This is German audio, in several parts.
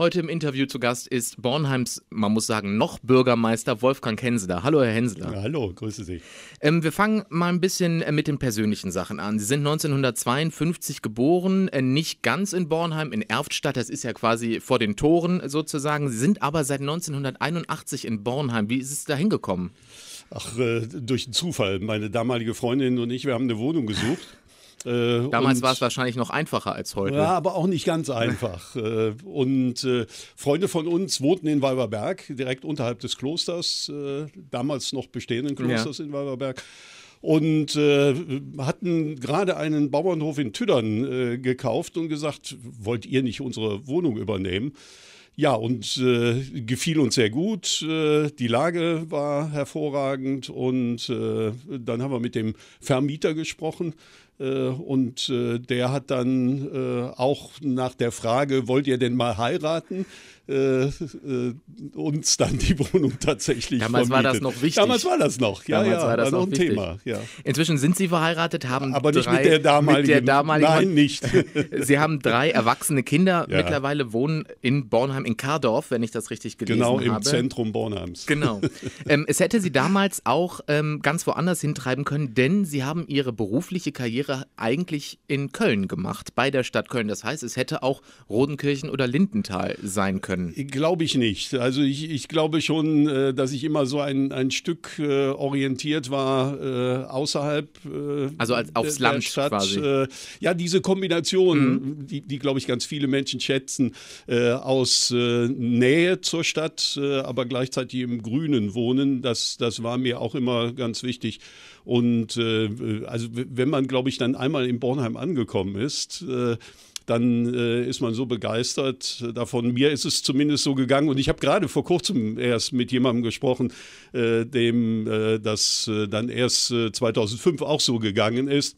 Heute im Interview zu Gast ist Bornheims, man muss sagen, noch Bürgermeister Wolfgang Henseler. Hallo, Herr Henseler. Ja, hallo, grüße Sie. Ähm, wir fangen mal ein bisschen äh, mit den persönlichen Sachen an. Sie sind 1952 geboren, äh, nicht ganz in Bornheim, in Erftstadt, das ist ja quasi vor den Toren sozusagen. Sie sind aber seit 1981 in Bornheim. Wie ist es da hingekommen? Ach, äh, durch einen Zufall. Meine damalige Freundin und ich, wir haben eine Wohnung gesucht. Äh, Damals war es wahrscheinlich noch einfacher als heute. Ja, aber auch nicht ganz einfach. Äh, und äh, Freunde von uns wohnten in Weiberberg, direkt unterhalb des Klosters, äh, damals noch bestehenden Klosters ja. in Weiberberg und äh, hatten gerade einen Bauernhof in Tüdern äh, gekauft und gesagt, wollt ihr nicht unsere Wohnung übernehmen? Ja, und äh, gefiel uns sehr gut. Äh, die Lage war hervorragend und äh, dann haben wir mit dem Vermieter gesprochen äh, und äh, der hat dann äh, auch nach der Frage, wollt ihr denn mal heiraten, uns dann die Wohnung tatsächlich Damals vermietet. war das noch wichtig. Damals war das noch, ja, Damals ja, war das war noch ein Thema. Ja. Inzwischen sind sie verheiratet, haben Aber drei, mit der damaligen. Mit der damaligen Nein, nicht. sie haben drei erwachsene Kinder, ja. mittlerweile wohnen in Bornheim, in Kardorf, wenn ich das richtig gelesen habe. Genau, im Zentrum Bornheims. Genau. Ähm, es hätte sie damals auch ähm, ganz woanders hintreiben können, denn sie haben ihre berufliche Karriere wäre eigentlich in Köln gemacht, bei der Stadt Köln. Das heißt, es hätte auch Rodenkirchen oder Lindenthal sein können. Glaube ich nicht. Also ich, ich glaube schon, äh, dass ich immer so ein, ein Stück äh, orientiert war äh, außerhalb also als, aufs der, Land Stadt. Quasi. Ja, diese Kombination, mhm. die, die glaube ich ganz viele Menschen schätzen, aus Nähe zur Stadt, aber gleichzeitig im Grünen wohnen, das, das war mir auch immer ganz wichtig. Und also wenn man, glaube ich, dann einmal in Bornheim angekommen ist, äh, dann äh, ist man so begeistert davon. Mir ist es zumindest so gegangen. Und ich habe gerade vor kurzem erst mit jemandem gesprochen, äh, dem das dann erst 2005 auch so gegangen ist.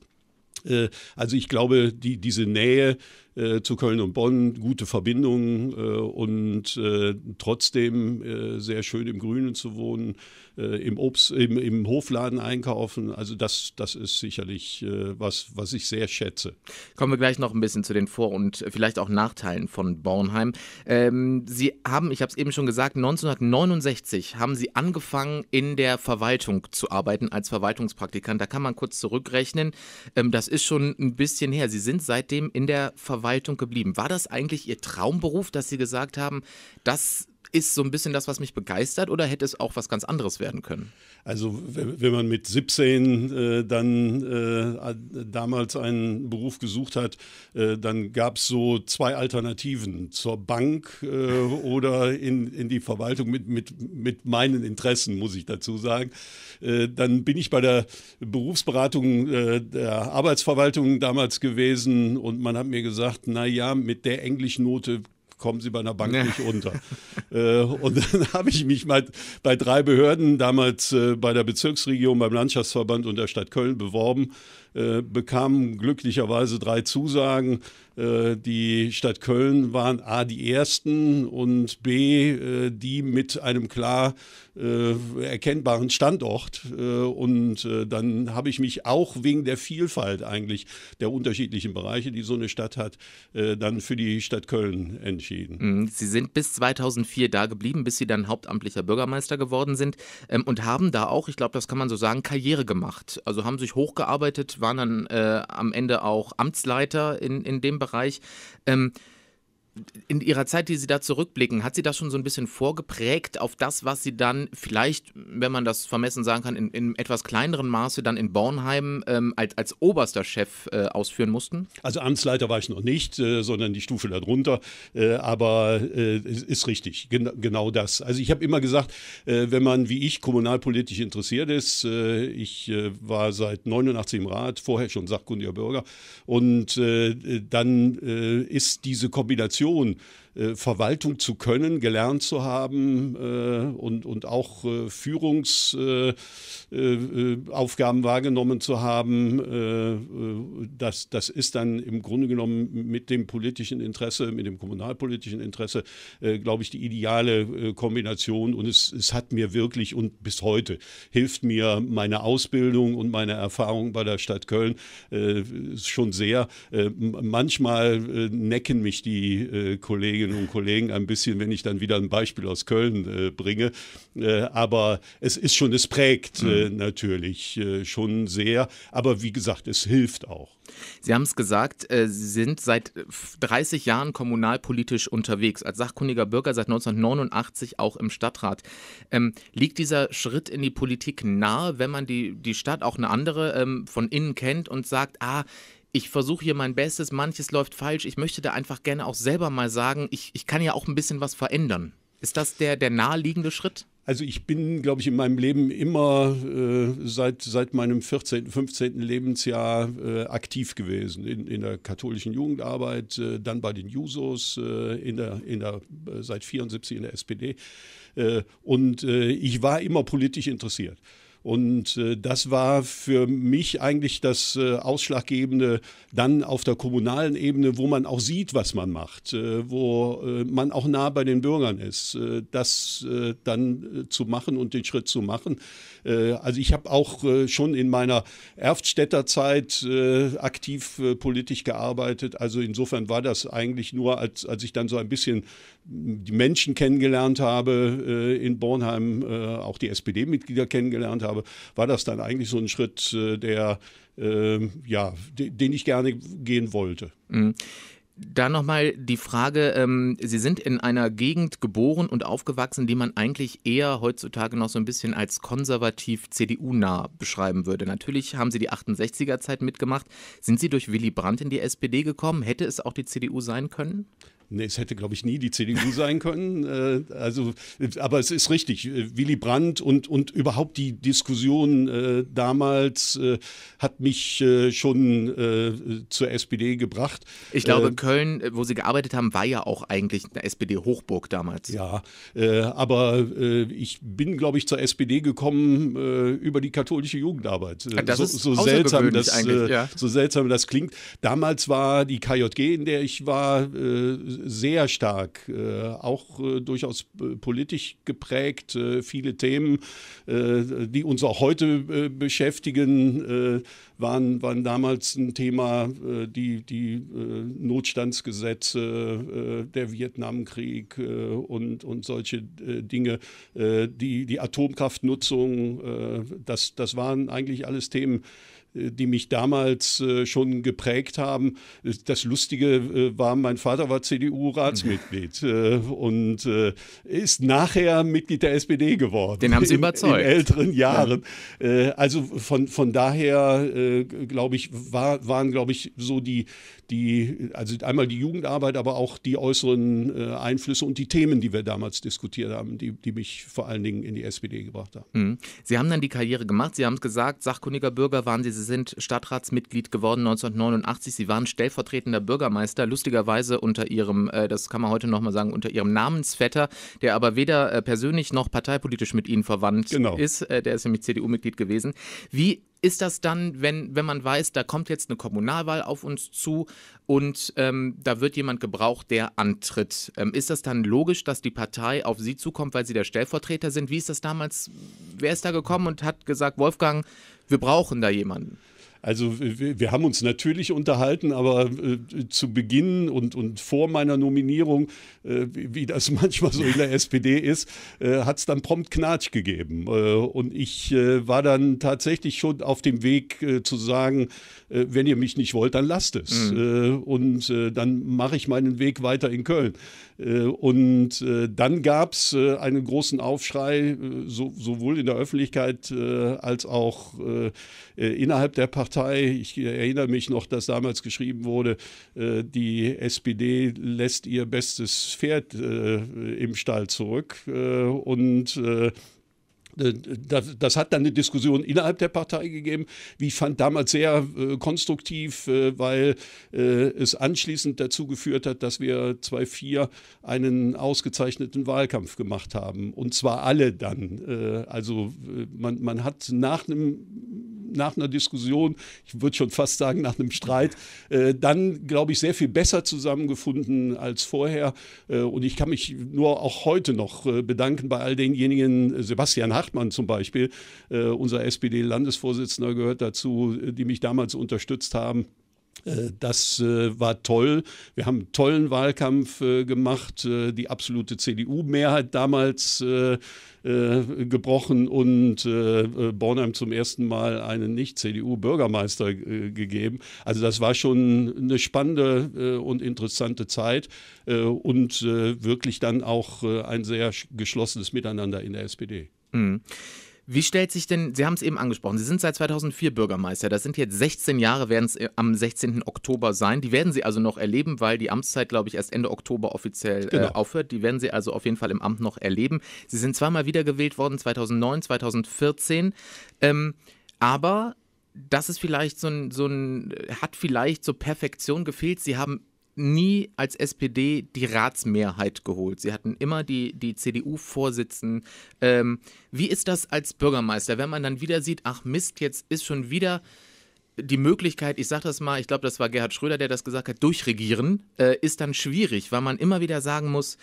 Also ich glaube, die, diese Nähe äh, zu Köln und Bonn, gute Verbindungen äh, und äh, trotzdem äh, sehr schön im Grünen zu wohnen, äh, im, Obst, im, im, Hofladen einkaufen. Also das, das ist sicherlich äh, was, was ich sehr schätze. Kommen wir gleich noch ein bisschen zu den Vor- und vielleicht auch Nachteilen von Bornheim. Ähm, Sie haben, ich habe es eben schon gesagt, 1969 haben Sie angefangen, in der Verwaltung zu arbeiten als Verwaltungspraktikant. Da kann man kurz zurückrechnen. Ähm, das ist schon ein bisschen her. Sie sind seitdem in der Verwaltung Verwaltung geblieben? War das eigentlich Ihr Traumberuf, dass Sie gesagt haben, das ist so ein bisschen das, was mich begeistert, oder hätte es auch was ganz anderes werden können? Also wenn man mit 17 äh, dann äh, damals einen Beruf gesucht hat, äh, dann gab es so zwei Alternativen zur Bank äh, oder in, in die Verwaltung mit, mit, mit meinen Interessen, muss ich dazu sagen. Äh, dann bin ich bei der Berufsberatung äh, der Arbeitsverwaltung damals gewesen und man hat mir gesagt, Naja, mit der Englischnote kommen Sie bei einer Bank nee. nicht unter. äh, und dann habe ich mich mal bei drei Behörden, damals äh, bei der Bezirksregierung, beim Landschaftsverband und der Stadt Köln beworben äh, bekamen glücklicherweise drei Zusagen. Äh, die Stadt Köln waren A die ersten und B äh, die mit einem klar äh, erkennbaren Standort. Äh, und dann habe ich mich auch wegen der Vielfalt eigentlich der unterschiedlichen Bereiche, die so eine Stadt hat, dann für die Stadt Köln entschieden. Mhm. Sie sind bis 2004 da geblieben, bis Sie dann hauptamtlicher Bürgermeister geworden sind ähm, und haben da auch, ich glaube, das kann man so sagen, Karriere gemacht. Also haben sich hochgearbeitet, waren dann äh, am Ende auch Amtsleiter in, in dem Bereich. Ähm, in Ihrer Zeit, die Sie da zurückblicken, hat Sie das schon so ein bisschen vorgeprägt auf das, was Sie dann vielleicht, wenn man das vermessen sagen kann, in, in etwas kleineren Maße dann in Bornheim ähm, als, als oberster Chef äh, ausführen mussten? Also Amtsleiter war ich noch nicht, äh, sondern die Stufe darunter. Äh, aber äh, es ist richtig, gen genau das. Also ich habe immer gesagt, äh, wenn man wie ich kommunalpolitisch interessiert ist, äh, ich war seit 89 im Rat, vorher schon sachkundiger Bürger, und dann ist diese Kombination Situation äh, Verwaltung zu können, gelernt zu haben äh, und, und auch äh, Führungsaufgaben äh, äh, wahrgenommen zu haben, das, das ist dann im Grunde genommen mit dem politischen Interesse, mit dem kommunalpolitischen Interesse, glaube ich, die ideale Kombination. Und es, es hat mir wirklich und bis heute hilft mir meine Ausbildung und meine Erfahrung bei der Stadt Köln schon sehr. manchmal necken mich die Kollegen Kolleginnen und Kollegen ein bisschen, wenn ich dann wieder ein Beispiel aus Köln äh, bringe. Äh, aber es ist schon, es prägt äh, mhm. natürlich äh, schon sehr. Aber wie gesagt, es hilft auch. Sie haben es gesagt, äh, Sie sind seit 30 Jahren kommunalpolitisch unterwegs, als sachkundiger Bürger seit 1989 auch im Stadtrat. Ähm, liegt dieser Schritt in die Politik nahe, wenn man die, die Stadt, auch eine andere, ähm, von innen kennt und sagt, ah, ich versuche hier mein Bestes, manches läuft falsch. Ich möchte da einfach gerne auch selber mal sagen, ich, ich kann ja auch ein bisschen was verändern. Ist das der, der naheliegende Schritt? Also ich bin, glaube ich, in meinem Leben immer äh, seit, seit meinem 14., 15. Lebensjahr äh, aktiv gewesen. In, in der katholischen Jugendarbeit, äh, dann bei den Jusos, äh, in der, in der, äh, seit 74 in der SPD. Äh, und ich war immer politisch interessiert. Und äh, das war für mich eigentlich das äh, Ausschlaggebende dann auf der kommunalen Ebene, wo man auch sieht, was man macht, äh, wo äh, man auch nah bei den Bürgern ist, äh, das äh, dann zu machen und den Schritt zu machen. also ich habe auch schon in meiner Erftstädter Zeit aktiv politisch gearbeitet. Also insofern war das eigentlich nur, als, als ich dann so ein bisschen die Menschen kennengelernt habe in Bornheim, auch die SPD-Mitglieder kennengelernt habe habe, war das dann eigentlich so ein Schritt, äh, der, äh, ja, den ich gerne gehen wollte. Mhm. Da nochmal die Frage, ähm, Sie sind in einer Gegend geboren und aufgewachsen, die man eigentlich eher heutzutage noch so ein bisschen als konservativ CDU-nah beschreiben würde. Natürlich haben Sie die 68er-Zeit mitgemacht. Sind Sie durch Willy Brandt in die SPD gekommen? Hätte es auch die CDU sein können? Nee, es hätte, glaube ich, nie die CDU sein können. Äh, also, aber es ist richtig. Willy Brandt und, und überhaupt die Diskussion äh, damals äh, hat mich äh, schon äh, zur SPD gebracht. Ich glaube, äh, Köln, wo Sie gearbeitet haben, war ja auch eigentlich eine SPD-Hochburg damals. Ja, aber ich bin, glaube ich, zur SPD gekommen über die katholische Jugendarbeit. Das so, ist so seltsam, dass, ja. so seltsam das klingt. Damals war die KJG, in der ich war, sehr stark, äh, auch äh, durchaus äh, politisch geprägt, viele Themen, die uns auch heute beschäftigen, waren, waren damals ein Thema, die, die Notstandsgesetze, der Vietnamkrieg und, und solche Dinge, die, die Atomkraftnutzung, das, das waren eigentlich alles Themen, äh, die mich damals äh, schon geprägt haben. Äh, das Lustige war, mein Vater war CDU-Ratsmitglied mhm. und ist nachher Mitglied der SPD geworden. Den haben Sie überzeugt. In, in älteren Jahren. Ja. Also von, von daher, glaube ich, war, waren, glaube ich, so die, die, also einmal die Jugendarbeit, aber auch die äußeren Einflüsse und die Themen, die wir damals diskutiert haben, die, die mich vor allen Dingen in die SPD gebracht haben. Mhm. Sie haben dann die Karriere gemacht. Sie haben es gesagt, sachkundiger Bürger waren Sie Sie sind Stadtratsmitglied geworden 1989. Sie waren stellvertretender Bürgermeister, lustigerweise unter Ihrem, äh, das kann man heute nochmal sagen, unter Ihrem Namensvetter, der aber weder äh, persönlich noch parteipolitisch mit Ihnen verwandt genau. ist. Äh, der ist nämlich CDU-Mitglied gewesen. Wie ist das dann, wenn, wenn man weiß, da kommt jetzt eine Kommunalwahl auf uns zu und ähm, da wird jemand gebraucht, der antritt? Ähm, ist das dann logisch, dass die Partei auf Sie zukommt, weil Sie der Stellvertreter sind? Wie ist das damals? Wer ist da gekommen und hat gesagt, Wolfgang, wir brauchen da jemanden? Also wir, haben uns natürlich unterhalten, aber äh, zu Beginn und, und vor meiner Nominierung, äh, wie, das manchmal so in der SPD ist, äh, hat es dann prompt Knatsch gegeben. Äh, und ich äh, war dann tatsächlich schon auf dem Weg äh, zu sagen, wenn ihr mich nicht wollt, dann lasst es. Mhm. und dann mache ich meinen Weg weiter in Köln. und dann gab es einen großen Aufschrei, sowohl in der Öffentlichkeit als auch äh, innerhalb der Partei. Ich erinnere mich noch, dass damals geschrieben wurde, äh, die SPD lässt ihr bestes Pferd äh, im Stall zurück und das, hat dann eine Diskussion innerhalb der Partei gegeben, wie ich fand, damals sehr äh, konstruktiv, äh, weil äh, es anschließend dazu geführt hat, dass wir 2004 einen ausgezeichneten Wahlkampf gemacht haben. Und zwar alle dann. also man, man hat nach einem nach einer Diskussion, ich würde schon fast sagen nach einem Streit, äh, dann, glaube ich, sehr viel besser zusammengefunden als vorher. Äh, und ich kann mich nur auch heute noch äh, bedanken bei all denjenigen, äh, Sebastian Hartmann zum Beispiel, äh, unser SPD-Landesvorsitzender gehört dazu, äh, die mich damals unterstützt haben äh, das äh, war toll. Wir haben einen tollen Wahlkampf äh, gemacht, die absolute CDU-Mehrheit damals gebrochen und Bornheim zum ersten Mal einen Nicht-CDU-Bürgermeister gegeben. Also das war schon eine spannende und interessante Zeit und wirklich dann auch ein sehr geschlossenes Miteinander in der SPD. Mhm. Wie stellt sich denn, Sie haben es eben angesprochen, Sie sind seit 2004 Bürgermeister, das sind jetzt 16 Jahre, werden es äh, am 16. Oktober sein. Die werden Sie also noch erleben, weil die Amtszeit, glaube ich, erst Ende Oktober offiziell äh, genau. äh, aufhört. Die werden Sie also auf jeden Fall im Amt noch erleben. Sie sind zweimal wiedergewählt worden, 2009, 2014. Ähm, aber das ist vielleicht so ein, so ein, hat vielleicht so Perfektion gefehlt. Sie haben nie als SPD die Ratsmehrheit geholt. Sie hatten immer die, die CDU-Vorsitzenden. Ähm, wie ist das als Bürgermeister, wenn man dann wieder sieht, ach Mist, jetzt ist schon wieder die Möglichkeit, ich sage das mal, ich glaube, das war Gerhard Schröder, der das gesagt hat, durchregieren, äh, ist dann schwierig, weil man immer wieder sagen muss,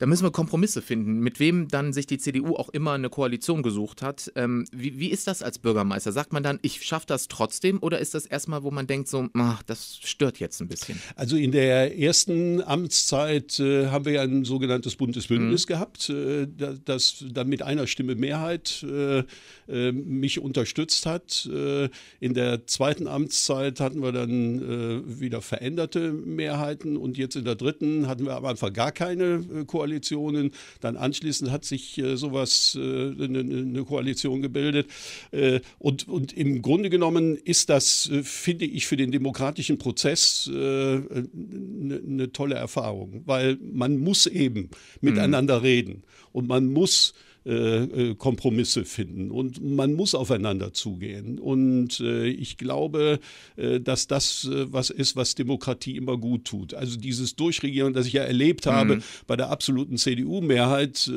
da müssen wir Kompromisse finden, mit wem dann sich die CDU auch immer eine Koalition gesucht hat. Ähm, wie, wie, ist das als Bürgermeister? Sagt man dann, ich schaffe das trotzdem oder ist das erstmal, wo man denkt, so, ach, das stört jetzt ein bisschen? Also in der ersten Amtszeit äh, haben wir ja ein sogenanntes Bundesbündnis mhm. gehabt, äh, das dann mit einer Stimme Mehrheit äh, äh mich unterstützt hat. Äh, in der zweiten Amtszeit hatten wir dann äh, wieder veränderte Mehrheiten und jetzt in der dritten hatten wir am Anfang gar keine Koalition. Koalitionen. Dann anschließend hat sich äh, sowas, äh, eine, eine, Koalition gebildet. Äh, und, und im Grunde genommen ist das, äh, finde ich, für den demokratischen Prozess äh, eine ne tolle Erfahrung, weil man muss eben mhm. miteinander mhm. reden und man muss äh, äh, äh, Kompromisse finden und man muss aufeinander zugehen. Und äh, ich glaube, dass das was ist, was Demokratie immer gut tut. Also dieses Durchregieren, das ich ja erlebt mhm. habe mhm. bei der absoluten CDU-Mehrheit,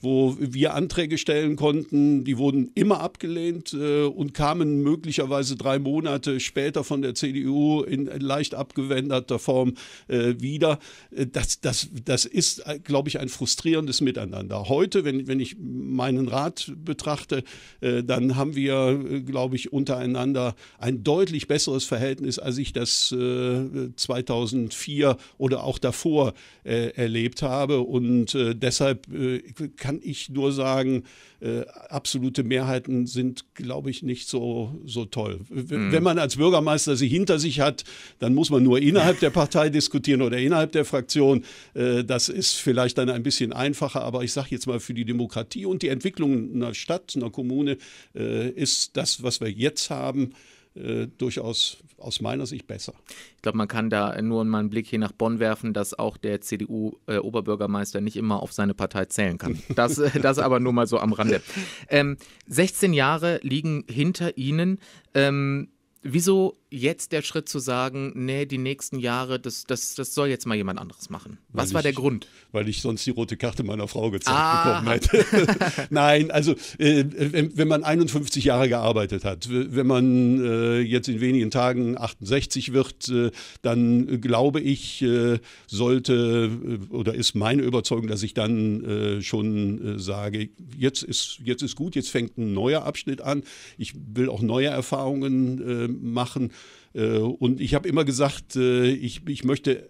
wo wir Anträge stellen konnten, die wurden immer abgelehnt und kamen möglicherweise drei Monate später von der CDU in leicht abgewendeter Form wieder. Das, das, das ist, glaube ich, ein frustrierendes Miteinander. Heute, wenn, wenn ich ich meinen Rat betrachte, äh, dann haben wir, äh, glaube ich, untereinander ein deutlich besseres Verhältnis, als ich das 2004 äh, oder auch davor erlebt habe. Und deshalb kann ich nur sagen, äh, absolute Mehrheiten sind, glaube ich, nicht so, so toll. Mhm. Wenn man als Bürgermeister sie hinter sich hat, dann muss man nur innerhalb der Partei diskutieren oder innerhalb der Fraktion. Äh, das ist vielleicht dann ein bisschen einfacher, aber ich sage jetzt mal, für die Demokratie und die Entwicklung einer Stadt, einer Kommune äh, ist das, was wir jetzt haben, äh, durchaus aus meiner Sicht besser. Ich glaube, man kann da nur mal einen Blick hier nach Bonn werfen, dass auch der CDU-Oberbürgermeister äh, nicht immer auf seine Partei zählen kann. Das, äh, das aber nur mal so am Rande. Ähm, 16 Jahre liegen hinter Ihnen. Ähm, Wieso jetzt der Schritt zu sagen, nee, die nächsten Jahre, das, das, das soll jetzt mal jemand anderes machen? Was weil war ich, der Grund? Weil ich sonst die rote Karte meiner Frau gezeigt ah. bekommen hätte. Nein, also äh, wenn, wenn, man 51 Jahre gearbeitet hat, wenn man äh, jetzt in wenigen Tagen 68 wird, äh, dann glaube ich, äh, sollte äh, oder ist meine Überzeugung, dass ich dann äh, schon sage, jetzt ist, jetzt ist gut, jetzt fängt ein neuer Abschnitt an. Ich will auch neue Erfahrungen machen äh, und ich habe immer gesagt, äh, ich, ich möchte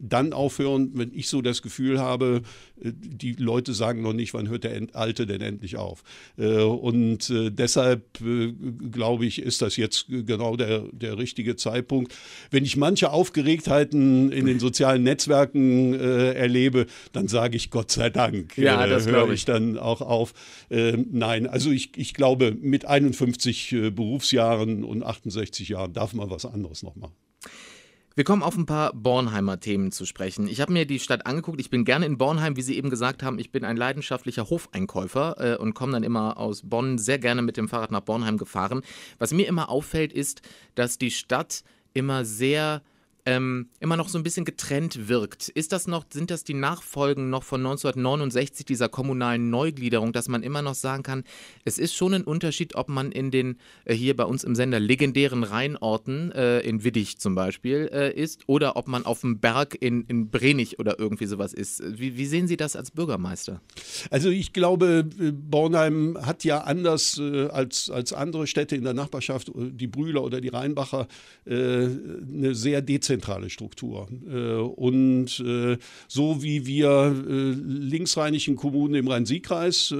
dann aufhören, wenn ich so das Gefühl habe, äh, die Leute sagen noch nicht, wann hört der Alte denn endlich auf. Und deshalb glaube ich, ist das jetzt genau der, der richtige Zeitpunkt. Wenn ich manche Aufgeregtheiten in den sozialen Netzwerken erlebe, dann sage ich Gott sei Dank. Ja, das höre ich. ich dann auch auf. Ähm, nein, also ich, ich glaube, mit 51 Berufsjahren und 68 Jahren darf man was was anderes noch Wir kommen auf ein paar Bornheimer Themen zu sprechen. Ich habe mir die Stadt angeguckt. Ich bin gerne in Bornheim, wie Sie eben gesagt haben. Ich bin ein leidenschaftlicher Hofeinkäufer äh, und komme dann immer aus Bonn sehr gerne mit dem Fahrrad nach Bornheim gefahren. Was mir immer auffällt, ist, dass die Stadt immer sehr ähm, immer noch so ein bisschen getrennt wirkt. Ist das noch, sind das die Nachfolgen noch von 1969 dieser kommunalen Neugliederung, dass man immer noch sagen kann, es ist schon ein Unterschied, ob man in den äh, hier bei uns im Sender legendären Rheinorten äh, in Widdich zum Beispiel äh, ist oder ob man auf dem Berg in, in Brenig oder irgendwie sowas ist. Wie, wie sehen Sie das als Bürgermeister? Also ich glaube, äh, Bornheim hat ja anders äh, als, als andere Städte in der Nachbarschaft, äh, die Brühler oder die Rheinbacher, eine sehr dezentrale dezentrale Struktur. Äh, und äh, so wie wir äh, linksrheinischen Kommunen im Rhein-Sieg-Kreis,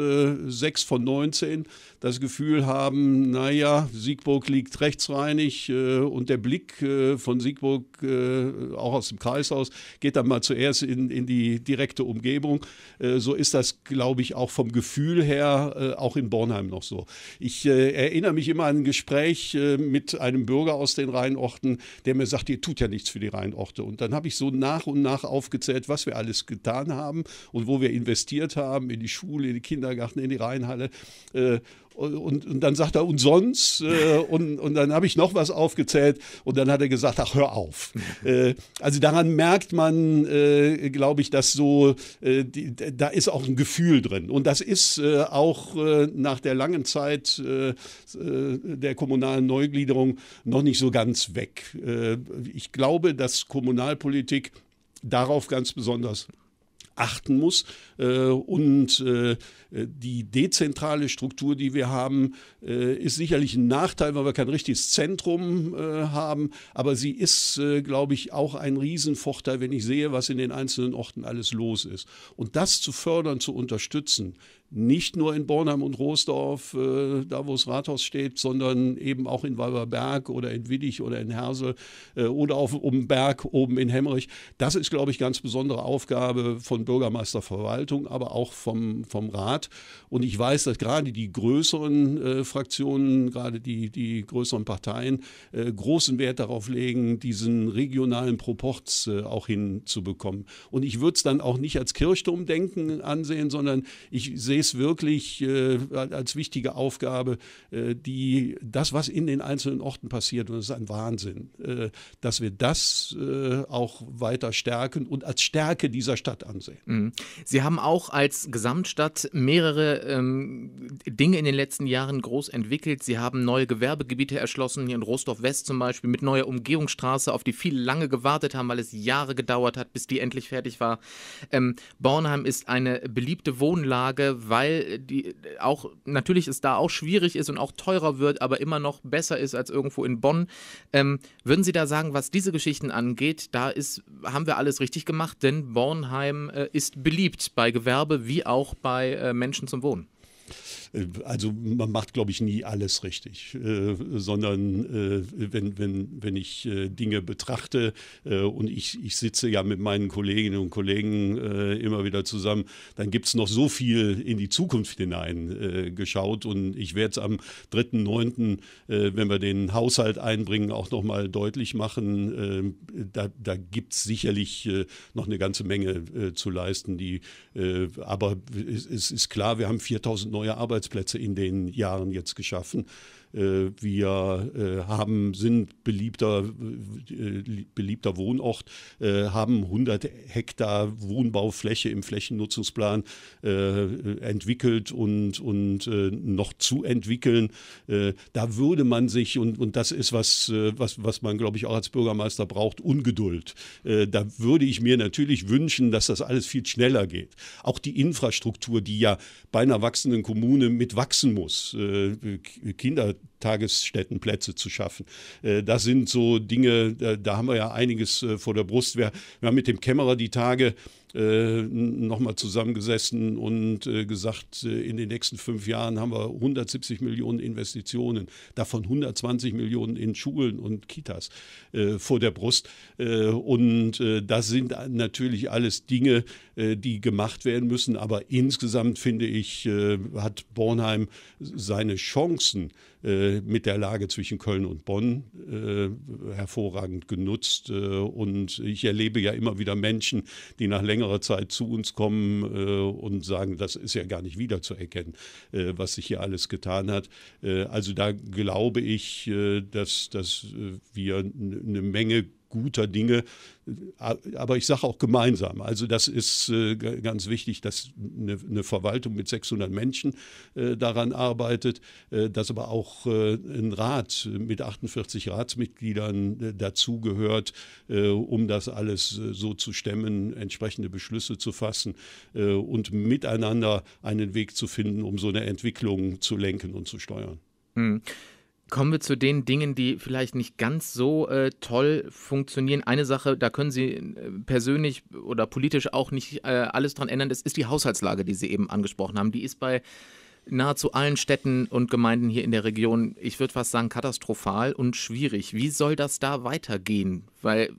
sechs von 19, das Gefühl haben, naja, Siegburg liegt rechtsreinig äh, und der Blick äh, von Siegburg, äh, auch aus dem Kreishaus, geht dann mal zuerst in, in die direkte Umgebung. Äh, so ist das, glaube ich, auch vom Gefühl her äh, auch in Bornheim noch so. Ich äh, erinnere mich immer an ein Gespräch mit einem Bürger aus den Rheinorten, der mir sagt, ihr tut ja nichts für die Rheinorte. Und dann habe ich so nach und nach aufgezählt, was wir alles getan haben und wo wir investiert haben, in die Schule, in den Kindergarten, in die Rheinhalle und, und dann sagt er, und sonst? Äh, und, und dann habe ich noch was aufgezählt und dann hat er gesagt, ach, hör auf. Mhm. Äh, also daran merkt man, äh, glaube ich, dass so, äh, die, da ist auch ein Gefühl drin. Und das ist äh, auch äh, nach der langen Zeit der kommunalen Neugliederung noch nicht so ganz weg. ich glaube, dass Kommunalpolitik darauf ganz besonders achten muss. Äh, und äh, die dezentrale Struktur, die wir haben, äh, ist sicherlich ein Nachteil, weil wir kein richtiges Zentrum haben. Aber sie ist, glaube ich, auch ein Riesenvorteil, wenn ich sehe, was in den einzelnen Orten alles los ist. Und das zu fördern, zu unterstützen, nicht nur in Bornheim und Roosdorf, äh, da wo das Rathaus steht, sondern eben auch in Walberberg oder in Widdich oder in Hersel äh, oder auf um Berg oben in Hemmerich. Das ist, glaube ich, ganz besondere Aufgabe von Bürgermeisterverwaltung, aber auch vom, vom Rat. Und ich weiß, dass gerade die größeren äh, Fraktionen, gerade die, die größeren Parteien äh, großen Wert darauf legen, diesen regionalen Proporz äh, auch hinzubekommen. Und ich würde es dann auch nicht als Kirchturmdenken ansehen, sondern ich sehe es wirklich äh, als wichtige Aufgabe, äh, die, das, was in den einzelnen Orten passiert, und das ist ein Wahnsinn, äh, dass wir das äh, auch weiter stärken und als Stärke dieser Stadt ansehen. Mhm. Sie haben auch als Gesamtstadt mehrere ähm, Dinge in den letzten Jahren groß entwickelt. Sie haben neue Gewerbegebiete erschlossen, hier in Rostorf West zum Beispiel, mit neuer Umgehungsstraße, auf die viele lange gewartet haben, weil es Jahre gedauert hat, bis die endlich fertig war. Ähm, Bornheim ist eine beliebte Wohnlage, weil die auch natürlich es da auch schwierig ist und auch teurer wird, aber immer noch besser ist als irgendwo in Bonn. Ähm, würden Sie da sagen, was diese Geschichten angeht, da ist, haben wir alles richtig gemacht, denn Bornheim äh, ist beliebt bei Gewerbe wie auch bei äh, Menschen zum Wohnen. Äh, also man macht, glaube ich, nie alles richtig, äh, sondern äh, wenn, wenn, wenn ich äh, Dinge betrachte äh, und ich, ich sitze ja mit meinen Kolleginnen und Kollegen äh, immer wieder zusammen, dann gibt es noch so viel in die Zukunft hinein geschaut und ich werde es am 3.9., äh, wenn wir den Haushalt einbringen, auch nochmal deutlich machen, da, da gibt es sicherlich noch eine ganze Menge zu leisten, die, aber es, es ist klar, wir haben 4.900 neue Arbeitsplätze in den Jahren jetzt geschaffen. Äh, wir äh, haben, sind beliebter, äh, beliebter Wohnort, haben 100 Hektar Wohnbaufläche im Flächennutzungsplan entwickelt und, und noch zu entwickeln. da würde man sich, und, und das ist was, was, was man, glaube ich, auch als Bürgermeister braucht, Ungeduld. da würde ich mir natürlich wünschen, dass das alles viel schneller geht. Auch die Infrastruktur, die ja bei einer wachsenden Kommune mit wachsen muss. Kinder Tagesstättenplätze zu schaffen. Äh, das sind so Dinge, da haben wir ja einiges äh, vor der Brust. Wir, haben mit dem Kämmerer die Tage äh, nochmal zusammengesessen und gesagt, in den nächsten fünf Jahren haben wir 170 Millionen Investitionen, davon 120 Millionen in Schulen und Kitas vor der Brust. und das sind natürlich alles Dinge, die gemacht werden müssen. Aber insgesamt finde ich, hat Bornheim seine Chancen, äh, mit der Lage zwischen Köln und Bonn äh, hervorragend genutzt. Äh, und ich erlebe ja immer wieder Menschen, die nach längerer Zeit zu uns kommen äh, und sagen, das ist ja gar nicht wiederzuerkennen, äh, was sich hier alles getan hat. Äh, also da glaube ich, dass, dass wir eine Menge guter Dinge, aber ich sage auch gemeinsam. Also das ist äh, ganz wichtig, dass eine, Verwaltung mit 600 Menschen äh, daran arbeitet, äh, dass aber auch ein Rat mit 48 Ratsmitgliedern dazugehört, um das alles so zu stemmen, entsprechende Beschlüsse zu fassen und miteinander einen Weg zu finden, um so eine Entwicklung zu lenken und zu steuern. Mhm. Kommen wir zu den Dingen, die vielleicht nicht ganz so äh, toll funktionieren. Eine Sache, da können Sie äh, persönlich oder politisch auch nicht äh, alles dran ändern, das ist die Haushaltslage, die Sie eben angesprochen haben. Die ist bei nahezu allen Städten und Gemeinden hier in der Region, ich würde fast sagen, katastrophal und schwierig. Wie soll das da weitergehen? Weil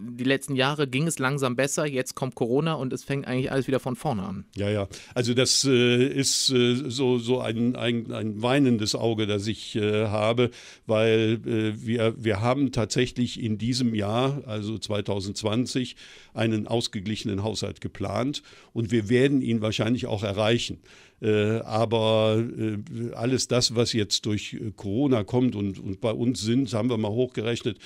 die letzten Jahre ging es langsam besser, jetzt kommt Corona und es fängt eigentlich alles wieder von vorne an. Ja, ja. Also das äh, ist äh, so, so ein, ein, ein, weinendes Auge, das ich äh, habe, weil äh, wir, wir haben tatsächlich in diesem Jahr, also 2020, einen ausgeglichenen Haushalt geplant und wir werden ihn wahrscheinlich auch erreichen. Äh, aber äh, alles das, was jetzt durch Corona kommt und, und bei uns sind, haben wir mal hochgerechnet,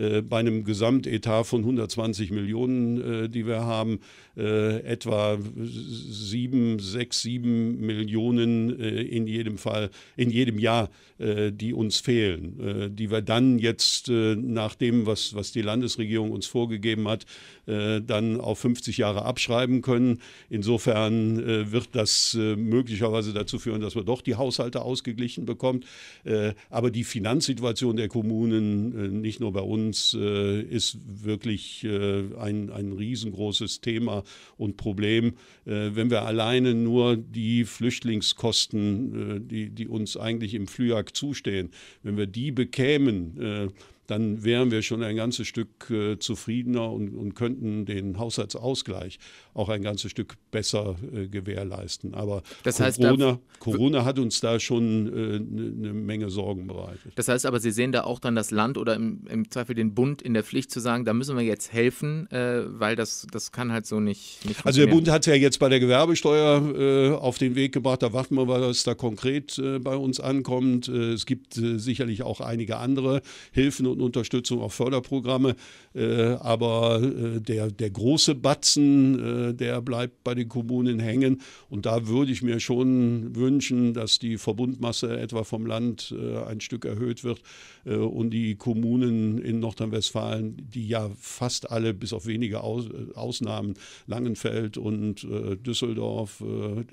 äh, bei einem Gesamtetat von 120 Millionen, äh, die wir haben, äh, etwa sieben, sechs, sieben Millionen in jedem Fall, in jedem Jahr, die uns fehlen, die wir dann jetzt nach dem, was, was die Landesregierung uns vorgegeben hat, äh, dann auf 50 Jahre abschreiben können. Insofern äh, wird das äh, möglicherweise dazu führen, dass man doch die Haushalte ausgeglichen bekommt. Äh, aber die Finanzsituation der Kommunen, äh, nicht nur bei uns, äh, ist wirklich ein, ein riesengroßes Thema und Problem. wenn wir alleine nur die Flüchtlingskosten, die, die uns eigentlich im Flüjak zustehen, wenn wir die bekämen, dann wären wir schon ein ganzes Stück äh, zufriedener und, und, könnten den Haushaltsausgleich auch ein ganzes Stück besser äh, gewährleisten. Aber das heißt, Corona, Corona, hat uns da schon eine äh, ne, ne Menge Sorgen bereitet. Das heißt aber, Sie sehen da auch dann das Land oder im, im Zweifel den Bund in der Pflicht zu sagen, da müssen wir jetzt helfen, äh, weil das, das kann halt so nicht, nicht Also der Bund hat es ja jetzt bei der Gewerbesteuer äh, auf den Weg gebracht. Da warten wir, mal, was da konkret äh, bei uns ankommt. es gibt sicherlich auch einige andere Hilfen und Unterstützung, auch Förderprogramme. Äh, aber äh, der, der große Batzen, äh, der bleibt bei den Kommunen hängen. Und da würde ich mir schon wünschen, dass die Verbundmasse etwa vom Land ein Stück erhöht wird und die Kommunen in Nordrhein-Westfalen, die ja fast alle bis auf wenige Ausnahmen, Langenfeld und Düsseldorf und,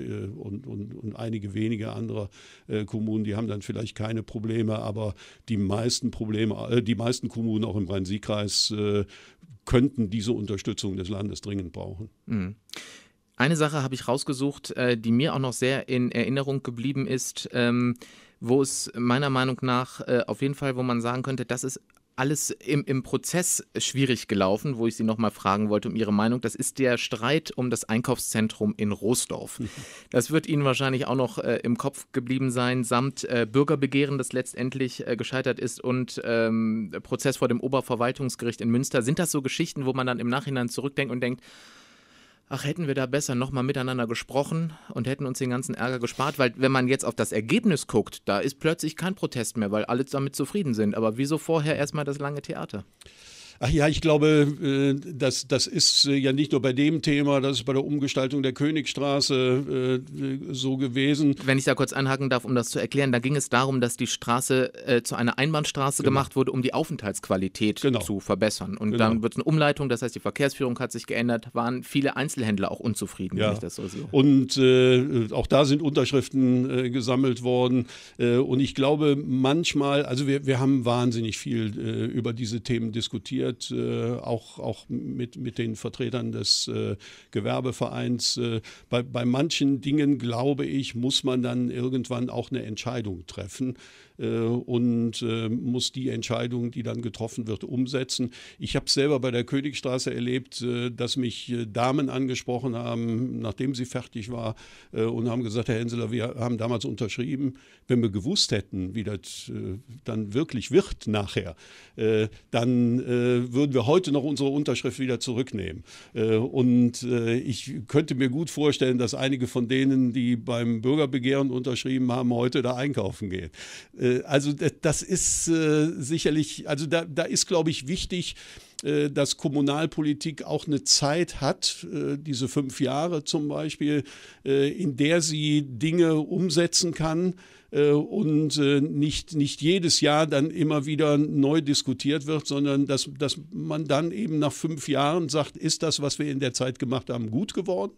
und, und einige wenige andere Kommunen, die haben dann vielleicht keine Probleme, aber die meisten Probleme, die meisten Kommunen auch im Rhein-Sieg-Kreis äh, könnten diese Unterstützung des Landes dringend brauchen. Mhm. Eine Sache habe ich rausgesucht, äh, die mir auch noch sehr in Erinnerung geblieben ist, ähm, wo es meiner Meinung nach äh, auf jeden Fall, wo man sagen könnte, das ist alles im, im Prozess schwierig gelaufen, wo ich Sie nochmal fragen wollte um Ihre Meinung. Das ist der Streit um das Einkaufszentrum in Rohsdorf. Mhm. Das wird Ihnen wahrscheinlich auch noch äh, im Kopf geblieben sein, samt äh, Bürgerbegehren, das letztendlich äh, gescheitert ist und ähm, Prozess vor dem Oberverwaltungsgericht in Münster. Sind das so Geschichten, wo man dann im Nachhinein zurückdenkt und denkt, ach, hätten wir da besser nochmal miteinander gesprochen und hätten uns den ganzen Ärger gespart, weil wenn man jetzt auf das Ergebnis guckt, da ist plötzlich kein Protest mehr, weil alle damit zufrieden sind. Aber wieso vorher erstmal das lange Theater? Ach ja, ich glaube, äh, das, das ist äh, ja nicht nur bei dem Thema, das ist bei der Umgestaltung der Königstraße äh, so gewesen. Wenn ich da kurz einhaken darf, um das zu erklären, da ging es darum, dass die Straße zu einer Einbahnstraße genau. gemacht wurde, um die Aufenthaltsqualität genau. zu verbessern. Und genau. dann wird es eine Umleitung, das heißt, die Verkehrsführung hat sich geändert, waren viele Einzelhändler auch unzufrieden, ja. wenn ich das so sehe. Und auch da sind Unterschriften gesammelt worden. und ich glaube, manchmal, also wir, wir haben wahnsinnig viel über diese Themen diskutiert diskutiert, äh, auch, auch mit, mit den Vertretern des äh, Gewerbevereins. Äh, bei, bei manchen Dingen, glaube ich, muss man dann irgendwann auch eine Entscheidung treffen. Äh, und äh, muss die Entscheidung, die dann getroffen wird, umsetzen. Ich habe es selber bei der Königstraße erlebt, äh, dass mich Damen angesprochen haben, nachdem sie fertig war und haben gesagt, Herr Henseler, wir haben damals unterschrieben, wenn wir gewusst hätten, wie das dann wirklich wird nachher, dann würden wir heute noch unsere Unterschrift wieder zurücknehmen. und ich könnte mir gut vorstellen, dass einige von denen, die beim Bürgerbegehren unterschrieben haben, heute da einkaufen gehen. Äh, also das ist äh, sicherlich, also da, da ist, glaube ich, wichtig, äh, dass Kommunalpolitik auch eine Zeit hat, diese fünf Jahre zum Beispiel, in der sie Dinge umsetzen kann und nicht, nicht jedes Jahr dann immer wieder neu diskutiert wird, sondern dass, dass man dann eben nach fünf Jahren sagt, ist das, was wir in der Zeit gemacht haben, gut geworden?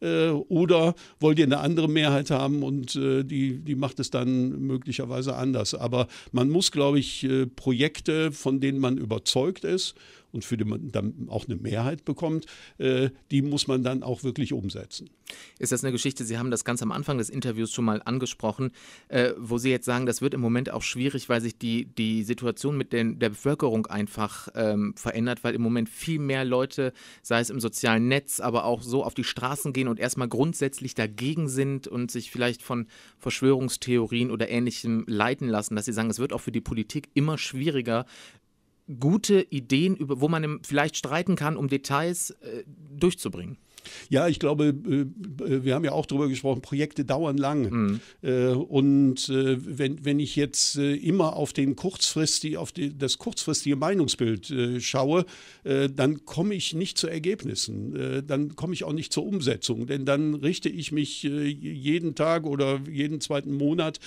äh, oder wollt ihr eine andere Mehrheit haben und äh, die, die macht es dann möglicherweise anders. Aber man muss, glaube ich, äh, Projekte, von denen man überzeugt ist und für die man dann auch eine Mehrheit bekommt, äh, die muss man dann auch wirklich umsetzen. Ist das eine Geschichte, Sie haben das ganz am Anfang des Interviews schon mal angesprochen, äh, wo Sie jetzt sagen, das wird im Moment auch schwierig, weil sich die, die Situation mit den, der Bevölkerung einfach ähm, verändert, weil im Moment viel mehr Leute, sei es im sozialen Netz, aber auch so auf die Straßen gehen und erstmal grundsätzlich dagegen sind und sich vielleicht von Verschwörungstheorien oder ähnlichem leiten lassen, dass Sie sagen, es wird auch für die Politik immer schwieriger, gute Ideen, über, wo man vielleicht streiten kann, um Details äh, durchzubringen? Ja, ich glaube, äh, äh, wir haben ja auch darüber gesprochen, Projekte dauern lang. Mhm. Äh, und wenn, wenn ich jetzt immer auf, den kurzfristig, auf das kurzfristige Meinungsbild schaue, dann komme ich nicht zu Ergebnissen. Dann komme ich auch nicht zur Umsetzung. Denn dann richte ich mich jeden Tag oder jeden zweiten Monat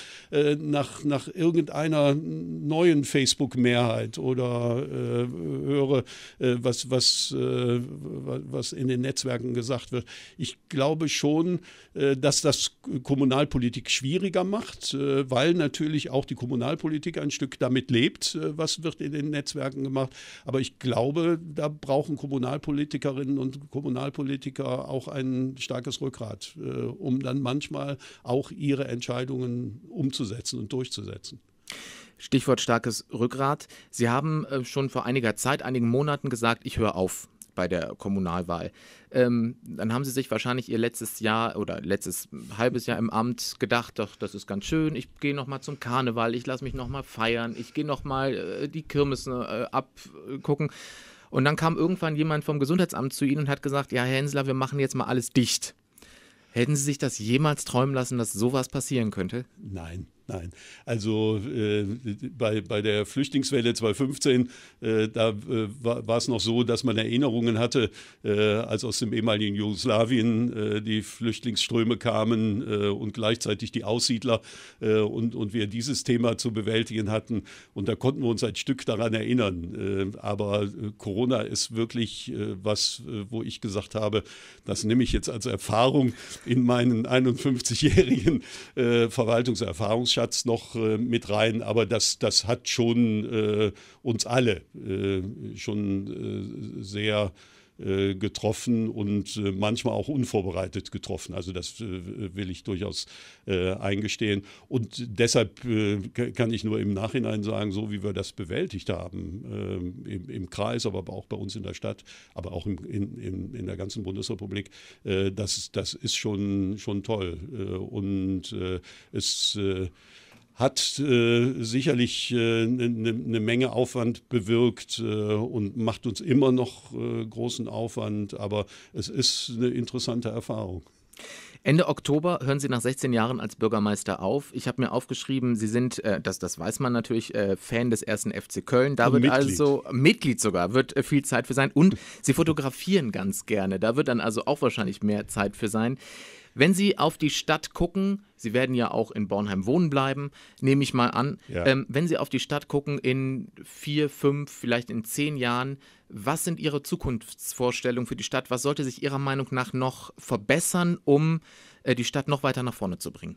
nach, nach irgendeiner neuen Facebook-Mehrheit oder höre, was, was, was in den Netzwerken gesagt wird gesagt wird. Ich glaube schon, äh, dass das Kommunalpolitik schwieriger macht, äh, weil natürlich auch die Kommunalpolitik ein Stück damit lebt, äh, was wird in den Netzwerken gemacht. Aber ich glaube, da brauchen Kommunalpolitikerinnen und Kommunalpolitiker auch ein starkes Rückgrat, um dann manchmal auch ihre Entscheidungen umzusetzen und durchzusetzen. Stichwort starkes Rückgrat. Sie haben schon vor einiger Zeit, einigen Monaten gesagt, ich höre auf bei der Kommunalwahl. Ähm, dann haben sie sich wahrscheinlich ihr letztes Jahr oder letztes halbes Jahr im Amt gedacht, doch, das ist ganz schön, ich gehe nochmal zum Karneval, ich lasse mich nochmal feiern, ich gehe nochmal äh, die Kirmes äh, abgucken. Äh, und dann kam irgendwann jemand vom Gesundheitsamt zu Ihnen und hat gesagt, ja, Herr Hensler, wir machen jetzt mal alles dicht. Hätten Sie sich das jemals träumen lassen, dass sowas passieren könnte? Nein. Nein, also äh, bei, bei der Flüchtlingswelle 2015, äh, da äh, war es noch so, dass man Erinnerungen hatte, äh, als aus dem ehemaligen Jugoslawien äh, die Flüchtlingsströme kamen äh, und gleichzeitig die Aussiedler und, und wir dieses Thema zu bewältigen hatten. Und da konnten wir uns ein Stück daran erinnern. aber Corona ist wirklich was, wo ich gesagt habe, das nehme ich jetzt als Erfahrung in meinen 51-jährigen Verwaltungserfahrungsschatz Wortschatz noch äh, mit rein, aber das, das hat schon äh, uns alle äh, schon äh, sehr äh, getroffen und äh, manchmal auch unvorbereitet getroffen. Also das äh, will ich durchaus eingestehen. Und deshalb kann ich nur im Nachhinein sagen, so wie wir das bewältigt haben, im, Kreis, aber auch bei uns in der Stadt, aber auch in, in, in, der ganzen Bundesrepublik, das, das ist schon, schon toll. und es ist hat äh, sicherlich eine äh, ne, ne, ne Menge Aufwand bewirkt äh, und macht uns immer noch äh, großen Aufwand, aber es ist eine interessante Erfahrung. Ende Oktober hören Sie nach 16 Jahren als Bürgermeister auf. Ich habe mir aufgeschrieben, Sie sind, äh, das, das weiß man natürlich, äh, Fan des ersten FC Köln. Da wird Mitglied. also Mitglied sogar, wird äh, viel Zeit für sein. Und Sie fotografieren ganz gerne. Da wird dann also auch wahrscheinlich mehr Zeit für sein. Wenn Sie auf die Stadt gucken, Sie werden ja auch in Bornheim wohnen bleiben, nehme ich mal an. Ja. Ähm, wenn Sie auf die Stadt gucken in vier, fünf, vielleicht in zehn Jahren, was sind Ihre Zukunftsvorstellungen für die Stadt? Was sollte sich Ihrer Meinung nach noch verbessern, um äh, die Stadt noch weiter nach vorne zu bringen?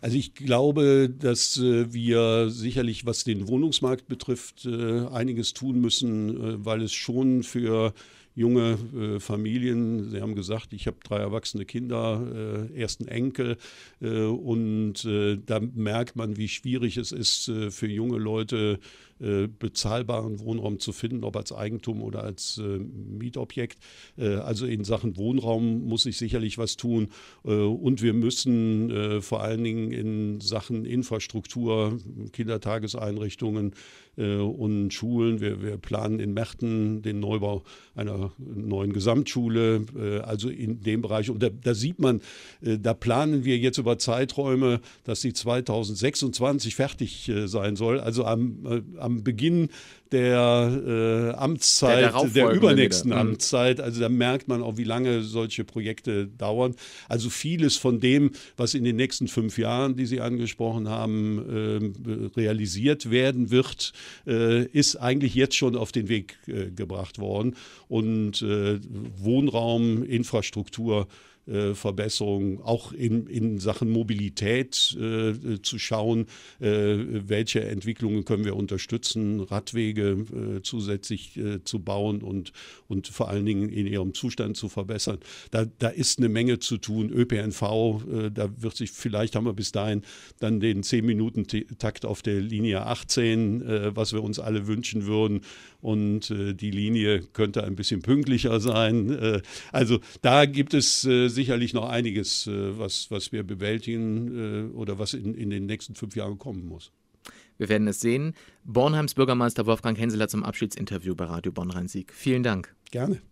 Also ich glaube, dass äh, wir sicherlich, was den Wohnungsmarkt betrifft, äh, einiges tun müssen, äh, weil es schon für junge äh, Familien. Sie haben gesagt, ich habe drei erwachsene Kinder, äh, ersten Enkel. Äh, und äh, da merkt man, wie schwierig es ist äh, für junge Leute, äh, bezahlbaren Wohnraum zu finden, ob als Eigentum oder als äh, Mietobjekt. Äh, also in Sachen Wohnraum muss sich sicherlich was tun. und wir müssen vor allen Dingen in Sachen Infrastruktur, Kindertageseinrichtungen und Schulen, wir, wir planen in Märten den Neubau einer neuen Gesamtschule, also in dem Bereich. Und da, da sieht man, da planen wir jetzt über Zeiträume, dass sie 2026 fertig sein soll. Also am, am am Beginn der äh, Amtszeit, der, der übernächsten wieder. Mhm. Amtszeit. Also da merkt man auch, wie lange solche Projekte dauern. Also vieles von dem, was in den nächsten fünf Jahren, die Sie angesprochen haben, äh, realisiert werden wird, äh, ist eigentlich jetzt schon auf den Weg äh, gebracht worden. Und äh, Wohnraum, Infrastruktur, äh, Verbesserungen, auch in, in Sachen Mobilität äh, zu schauen, äh, welche Entwicklungen können wir unterstützen, Radwege, Anlage äh, zusätzlich äh, zu bauen und, und vor allen Dingen in ihrem Zustand zu verbessern. Da, da ist eine Menge zu tun. ÖPNV, äh, da wird sich vielleicht haben wir bis dahin dann den 10-Minuten-Takt auf der Linie 18, äh, was wir uns alle wünschen würden. Und äh, die Linie könnte ein bisschen pünktlicher sein. Äh, also da gibt es sicherlich noch einiges, was, was wir bewältigen oder was in, in den nächsten fünf Jahren kommen muss. Wir werden es sehen. Bornheims Bürgermeister Wolfgang Hensel zum Abschiedsinterview bei Radio Bonn-Rhein-Sieg. Vielen Dank. Gerne.